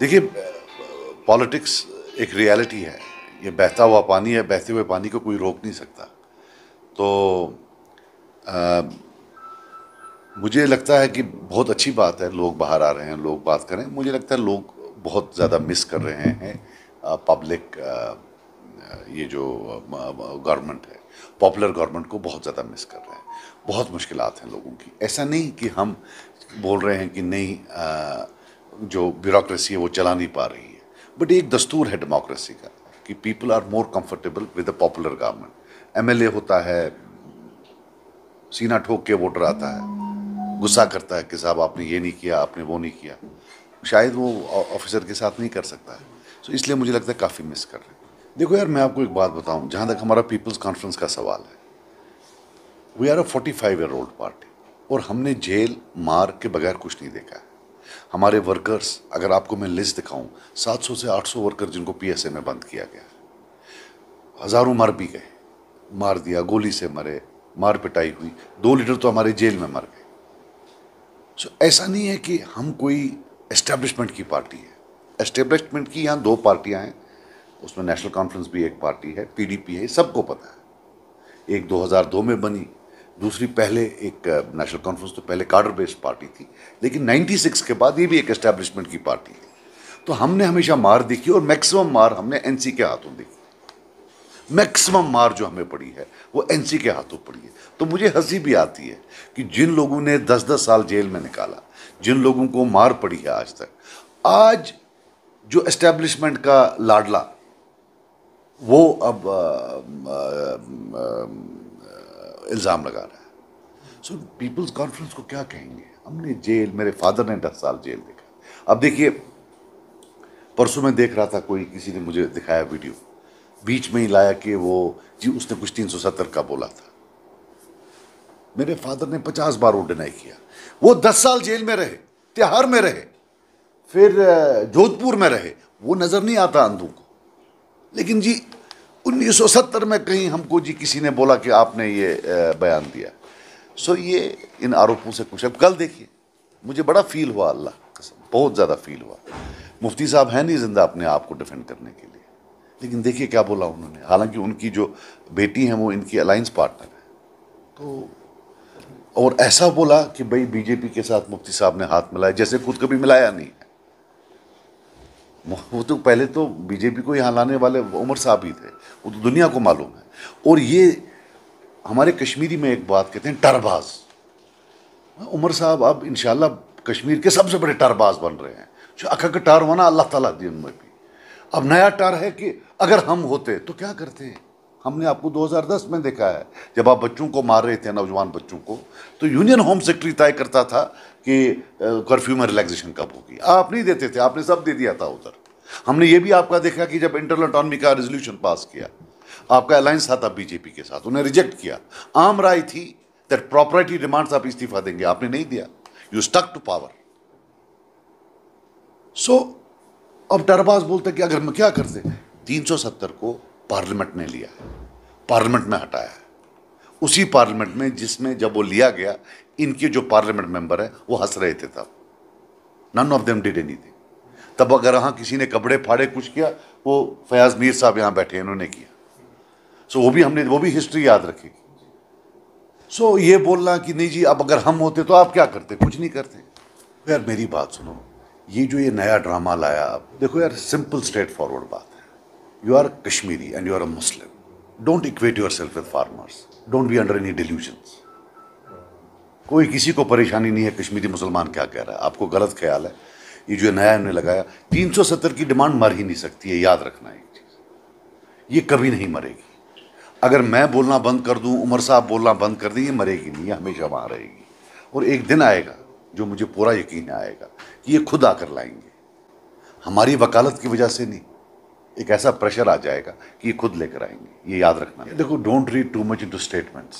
देखिए पॉलिटिक्स एक रियलिटी है ये बहता हुआ पानी है बहते हुए पानी को कोई रोक नहीं सकता तो आ, मुझे लगता है कि बहुत अच्छी बात है लोग बाहर आ रहे हैं लोग बात करें मुझे लगता है लोग बहुत ज़्यादा मिस कर रहे हैं पब्लिक ये जो गवर्नमेंट है पॉपुलर गवर्नमेंट को बहुत ज़्यादा मिस कर रहे हैं बहुत मुश्किल हैं लोगों की ऐसा नहीं कि हम बोल रहे हैं कि नहीं आ, जो ब्यूरोक्रेसी है वो चला नहीं पा रही है बट एक दस्तूर है डेमोक्रेसी का कि people are more comfortable with the popular government MLA होता है सीना ठोक के वोटर आता है गुस्सा करता है कि साहब आपने ये नहीं किया आपने वो नहीं किया शायद वो ऑफिसर के साथ नहीं कर सकता है सो so, इसलिए मुझे लगता है काफ़ी मिस कर रहे हैं देखो यार मैं आपको एक बात बताऊं जहाँ तक हमारा पीपल्स कॉन्फ्रेंस का सवाल है we are a forty five year old party और हमने जेल मार के बगैर कुछ नहीं देखा है हमारे वर्कर्स अगर आपको मैं लिस्ट दिखाऊं 700 से 800 वर्कर जिनको पीएसए में बंद किया गया हज़ारों मर भी गए मार दिया गोली से मरे मार पिटाई हुई दो लीडर तो हमारे जेल में मर गए सो ऐसा नहीं है कि हम कोई एस्टेब्लिशमेंट की पार्टी है एस्टेब्लिशमेंट की यहाँ दो पार्टियाँ हैं उसमें नेशनल कॉन्फ्रेंस भी एक पार्टी है पीडीपी है सबको पता है एक 2002 में बनी दूसरी पहले एक नेशनल कॉन्फ्रेंस तो पहले कार्डर बेस्ड पार्टी थी लेकिन 96 के बाद ये भी एक एस्टेब्लिशमेंट की पार्टी थी तो हमने हमेशा मार देखी और मैक्सिमम मार हमने एनसी के हाथों देखी मैक्सिमम मार जो हमें पड़ी है वो एनसी के हाथों पड़ी है तो मुझे हंसी भी आती है कि जिन लोगों ने दस दस साल जेल में निकाला जिन लोगों को मार पड़ी है आज तक आज जो एस्टेब्लिशमेंट का लाडला वो अब आ, आ, आ, इल्ज़ाम लगा रहा है सो पीपल्स कॉन्फ्रेंस को क्या कहेंगे हमने जेल मेरे फादर ने दस साल जेल देखा अब देखिए परसों में देख रहा था कोई किसी ने मुझे दिखाया वीडियो बीच में ही लाया कि वो जी उसने कुछ तीन सौ सत्तर का बोला था मेरे फादर ने पचास बार वो डिनाई किया वो दस साल जेल में रहे तिहार में रहे फिर जोधपुर में रहे वो नज़र नहीं आता अंधों को लेकिन जी 1970 में कहीं हमको जी किसी ने बोला कि आपने ये बयान दिया सो ये इन आरोपों से कुछ अब कल देखिए मुझे बड़ा फील हुआ अल्लाह बहुत ज़्यादा फील हुआ मुफ्ती साहब हैं नहीं जिंदा अपने आप को डिफेंड करने के लिए लेकिन देखिए क्या बोला उन्होंने हालांकि उनकी जो बेटी हैं वो इनकी अलाइंस पार्टनर है तो और ऐसा बोला कि भाई बीजेपी के साथ मुफ्ती साहब ने हाथ मिलाया जैसे खुद कभी मिलाया नहीं वो तो पहले तो बीजेपी को यहाँ लाने वाले उमर साहब ही थे वो तो दुनिया को मालूम है और ये हमारे कश्मीरी में एक बात कहते हैं टरबाज उमर साहब अब इन कश्मीर के सबसे बड़े टरबाज बन रहे हैं जो अखक टार होना अल्लाह तला दी उनमें भी अब नया टार है कि अगर हम होते तो क्या करते हैं हमने आपको 2010 में देखा है जब आप बच्चों को मार रहे थे नौजवान बच्चों को तो यूनियन होम सेक्रेटरी तय करता था कि कर्फ्यू में रिलैक्सेशन कब होगी आप नहीं देते थे आपने सब दे दिया था उधर हमने ये भी आपका देखा कि जब इंटरनल अटॉनमी का रेजोल्यूशन पास किया आपका अलायंस था तब बीजेपी के साथ उन्हें रिजेक्ट किया आम राय थी दैट प्रॉपर्टी डिमांड्स आप इस्तीफा देंगे आपने नहीं दिया you stuck to power so अब डरबाज बोलते कि अगर हम क्या करते 370 को पार्लियामेंट ने लिया पार्लियामेंट में हटाया है उसी पार्लियामेंट में जिसमें जब वो लिया गया इनके जो पार्लियामेंट मेंबर है वो हंस रहे थे तब none of them did any तब अगर यहाँ किसी ने कपड़े फाड़े कुछ किया वो फयाज मीर साहब यहाँ बैठे इन्होंने किया सो so, वो भी हमने वो भी हिस्ट्री याद रखेगी सो so, ये बोलना कि नहीं जी अब अगर हम होते तो आप क्या करते कुछ नहीं करते तो यार मेरी बात सुनो ये जो ये नया ड्रामा लाया आप देखो यार सिंपल स्ट्रेट फॉरवर्ड बात है you are Kashmiri and you are a Muslim don't equate yourself with farmers don't be under any delusions कोई किसी को परेशानी नहीं है कश्मीरी मुसलमान क्या कह रहा है आपको गलत ख्याल है ये जो नया हमने लगाया 370 की डिमांड मर ही नहीं सकती है याद रखना ये चीज़ ये कभी नहीं मरेगी अगर मैं बोलना बंद कर दूं उमर साहब बोलना बंद कर दें ये मरेगी नहीं ये हमेशा वहाँ रहेगी और एक दिन आएगा जो मुझे पूरा यकीन आएगा कि ये खुद आकर लाएंगे हमारी वकालत की वजह से नहीं एक ऐसा प्रेशर आ जाएगा कि ये खुद लेकर आएंगे ये याद रखना देखो don't read too much into statements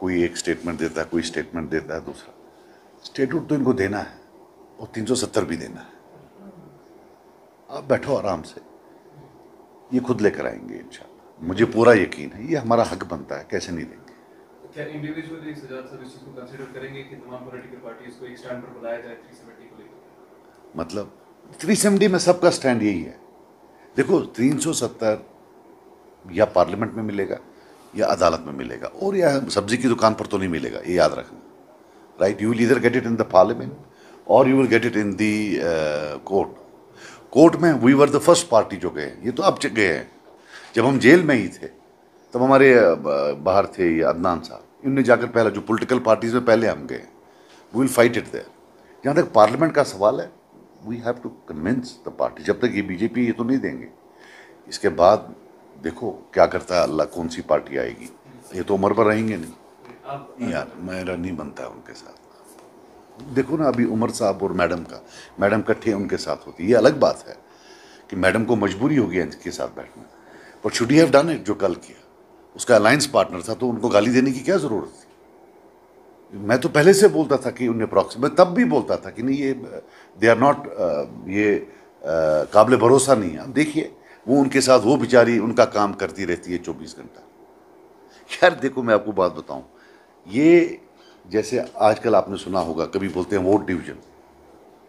कोई एक स्टेटमेंट देता है कोई स्टेटमेंट देता है दूसरा स्टेटमेंट तो इनको देना है और सत्तर भी देना है आप बैठो आराम से ये खुद लेकर आएंगे इन मुझे पूरा यकीन है ये हमारा हक बनता है कैसे नहीं देंगे तो मतलब थ्री सेवेंटी में सबका स्टैंड यही है देखो 370 या पार्लियामेंट में मिलेगा या अदालत में मिलेगा और या सब्जी की दुकान पर तो नहीं मिलेगा ये याद रखना right you will either get it in the parliament और you will get it in the court court में we were the first party जो गए ये तो अब गए हैं जब हम जेल में ही थे तब हमारे uh, बाहर थे ये अदनान साहब इनने जाकर पहला जो पोलिटिकल पार्टीज में पहले हम गए we will fight it there जहाँ तक पार्लियामेंट का सवाल है we have to convince the party जब तक ये बीजेपी ये तो नहीं देंगे इसके बाद देखो क्या करता है अल्लाह कौन सी पार्टी आएगी ये तो उम्र पर रहेंगे नहीं यार मेरा नहीं बनता है उनके साथ देखो ना अभी उमर साहब और मैडम का मैडम कट्ठे उनके साथ होती है ये अलग बात है कि मैडम को मजबूरी होगी इनके साथ बैठना पर शुड हैव डन इट जो कल किया उसका अलायंस पार्टनर था तो उनको गाली देने की क्या ज़रूरत थी मैं तो पहले से बोलता था कि उन्हें प्रॉक्सी मैं तब भी बोलता था कि नहीं ये दे आर नॉट ये uh, काबिल भरोसा नहीं है अब देखिए वो उनके साथ वो बेचारी उनका काम करती रहती है चौबीस घंटा यार देखो मैं आपको बात बताऊं ये जैसे आजकल आपने सुना होगा कभी बोलते हैं वोट डिवीजन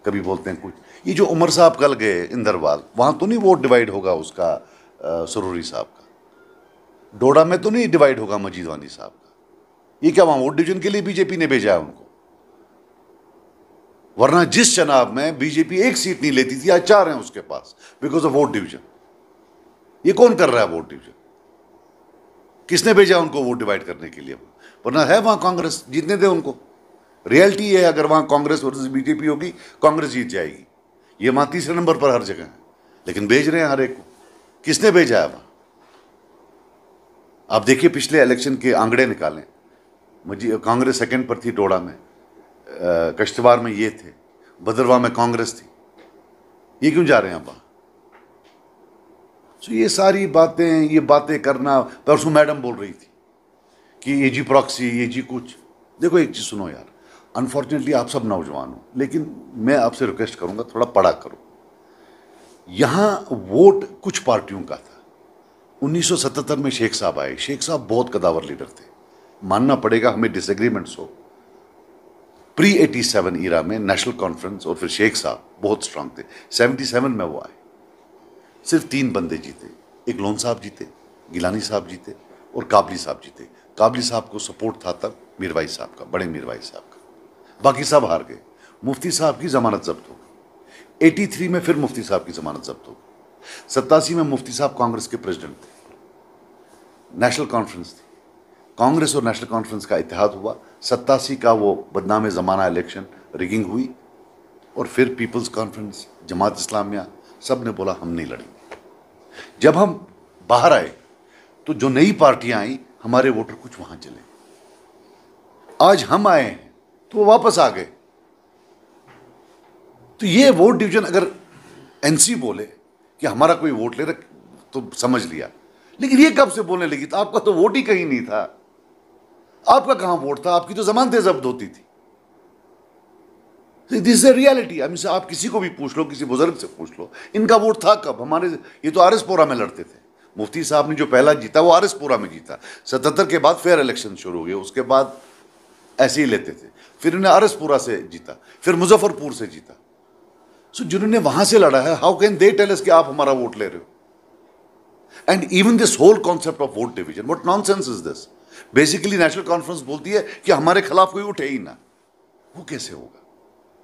कभी बोलते हैं कुछ ये जो उमर साहब कल गए इंदरवाल वहाँ तो नहीं वोट डिवाइड होगा उसका uh, सरूरी साहब का डोडा में तो नहीं डिवाइड होगा मजीद वानी साहब का ये क्या वहां वोट डिवीजन के लिए बीजेपी ने भेजा है उनको वरना जिस चुनाव में बीजेपी एक सीट नहीं लेती थी आज चार हैं उसके पास बिकॉज ऑफ वोट डिवीजन ये कौन कर रहा है वोट डिवीजन किसने भेजा उनको वोट डिवाइड करने के लिए वरना है वहां कांग्रेस जीतने दे उनको रियलिटी है अगर वहां कांग्रेस वर्सेस बीजेपी होगी कांग्रेस जीत जाएगी ये वहां तीसरे नंबर पर हर जगह है लेकिन भेज रहे हैं हर एक को किसने भेजा है वहां आप देखिए पिछले इलेक्शन के आंकड़े निकालें मुझे कांग्रेस सेकंड पर थी डोड़ा में कश्तवार में ये थे भद्रवा में कांग्रेस थी ये क्यों जा रहे हैं आप वहाँ सो ये सारी बातें ये बातें करना परसों मैडम बोल रही थी कि ये जी प्रॉक्सी ये जी कुछ देखो एक चीज़ सुनो यार अनफॉर्चुनेटली आप सब नौजवान हो लेकिन मैं आपसे रिक्वेस्ट करूँगा थोड़ा पड़ा करो यहाँ वोट कुछ पार्टियों का था 1977 में शेख साहब आए शेख साहब बहुत कदावर लीडर थे मानना पड़ेगा हमें डिसएग्रीमेंट्स हो प्री 87 ईरा में नेशनल कॉन्फ्रेंस और फिर शेख साहब बहुत स्ट्रांग थे 77 में वो आए सिर्फ तीन बंदे जीते एक लोन साहब जीते गिलानी साहब जीते और काबली साहब जीते काबली साहब को सपोर्ट था तब मीरवाई साहब का बड़े मीरवाई साहब का बाकी साहब हार गए मुफ्ती साहब की ज़मानत जब्त हो गई एटी थ्री में फिर मुफ्ती साहब की ज़मानत जब्त हो गई सत्तासी में मुफ्ती साहब कांग्रेस के प्रेसिडेंट थे नेशनल कॉन्फ्रेंस थी कांग्रेस और नेशनल कॉन्फ्रेंस का इतिहाद हुआ सत्तासी का वो बदनाम ज़माना इलेक्शन रिगिंग हुई और फिर पीपल्स कॉन्फ्रेंस जमात इस्लामिया सब ने बोला हम नहीं लड़ेंगे जब हम बाहर आए तो जो नई पार्टियां आई हमारे वोटर कुछ वहां चले आज हम आए हैं तो वो वापस आ गए तो ये वोट डिवीजन अगर एनसी बोले कि हमारा कोई वोट ले रख तो समझ लिया लेकिन ये कब से बोलने लगी तो आपका तो वोट ही कहीं नहीं था आपका कहां वोट था आपकी तो जमानतें जब्त होती थी दिस इज रियलिटी मीन आप किसी को भी पूछ लो किसी बुजुर्ग से पूछ लो इनका वोट था कब हमारे ये तो आरएसपुरा में लड़ते थे मुफ्ती साहब ने जो पहला जीता वो आरएसपुरा में जीता सतहत्तर के बाद फेयर इलेक्शन शुरू हो गए उसके बाद ऐसे ही लेते थे फिर इन्हें आरसपुरा से जीता फिर मुजफ्फरपुर से जीता सो so, जिन्होंने वहां से लड़ा है हाउ कैन दे टेल कि आप हमारा वोट ले रहे हो and even this whole concept of vote division what nonsense is this basically National Conference बोलती है कि हमारे खिलाफ कोई उठे ही ना वो कैसे होगा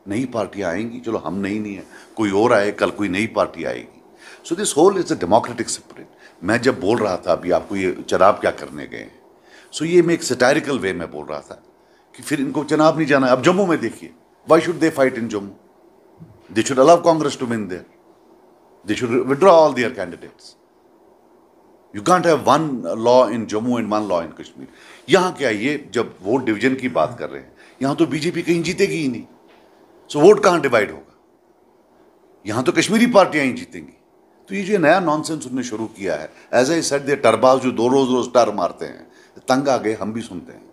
नई पार्टियां आएंगी चलो हम नहीं नहीं है कोई और आए कल कोई नई पार्टी आएगी so this whole is a democratic spirit मैं जब बोल रहा था अभी आपको ये चनाब क्या करने गए हैं सो ये मैं एक सटारिकल वे में बोल रहा था कि फिर इनको चनाब नहीं जाना अब जम्मू में देखिए why should they fight in Jammu they should allow Congress to win there they should withdraw all their candidates you can't have one law in Jammu and one law in Kashmir यहाँ क्या ये जब वोट डिवीजन की बात कर रहे हैं यहाँ तो बीजेपी कहीं जीतेगी ही नहीं सो so, वोट कहाँ डिवाइड होगा यहाँ तो कश्मीरी पार्टियाँ ही जीतेंगी तो ये जो नया नॉनसेंस उनने शुरू किया है एज ए सेट दे टरबाज जो दो रोज़ रोज़ टर मारते हैं तंग आ गए हम भी सुनते हैं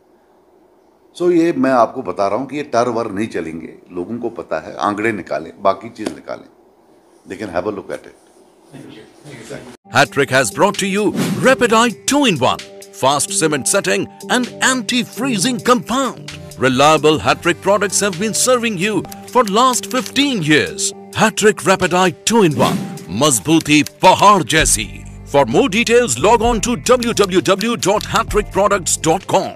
सो so, ये मैं आपको बता रहा हूँ कि ये टर वर नहीं चलेंगे लोगों को पता है आंकड़े निकालें बाकी चीज़ निकालें लेकिन have a look at it Hattrick has brought to you Rapid Eye 2-in-1, fast cement setting and anti-freezing compound. Reliable Hattrick products have been serving you for last 15 years. Hattrick Rapid Eye 2-in-1, Mazbuti Pahar Jesse. For more details, log on to www.hattrickproducts.com.